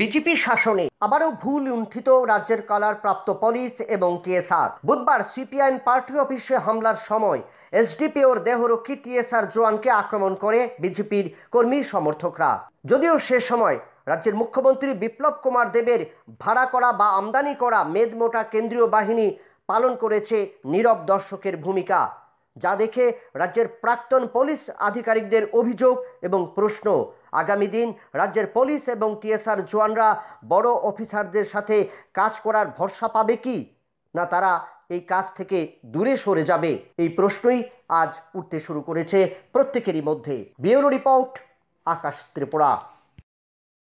বিজেপির শাসনে আবারও ভুল লুণ্ঠিত রাজ্যের কালার প্রাপ্ত পুলিশ এবং টিএসআর বুধবার সিপিআইএম পার্টি অফিসে হামলার সময় এসডিপিওর দেহরক্ষী টিএসআর জোয়ানকে আক্রমণ করে বিজেপির কর্মী সমর্থকরা যদিও সে সময় রাজ্যের মুখ্যমন্ত্রী বিপ্লব কুমার দেবের ভাড়া করা বা আমদানি করা মেদমোটা কেন্দ্রীয় বাহিনী পালন করেছে নীরব দর্শকের ভূমিকা যা দেখে রাজ্যের প্রাক্তন পুলিশ আধিকারিকদের অভিযোগ এবং প্রশ্ন আগামী দিন রাজ্যের পুলিশ এবং টিএসআর জওয়ানরা বড় অফিসারদের সাথে কাজ করার ভরসা পাবে কি না তারা এই কাজ থেকে দূরে সরে যাবে এই প্রশ্নই আজ উঠতে শুরু করেছে প্রত্যেকেরই মধ্যে বিউরো রিপোর্ট আকাশ ত্রিপুরা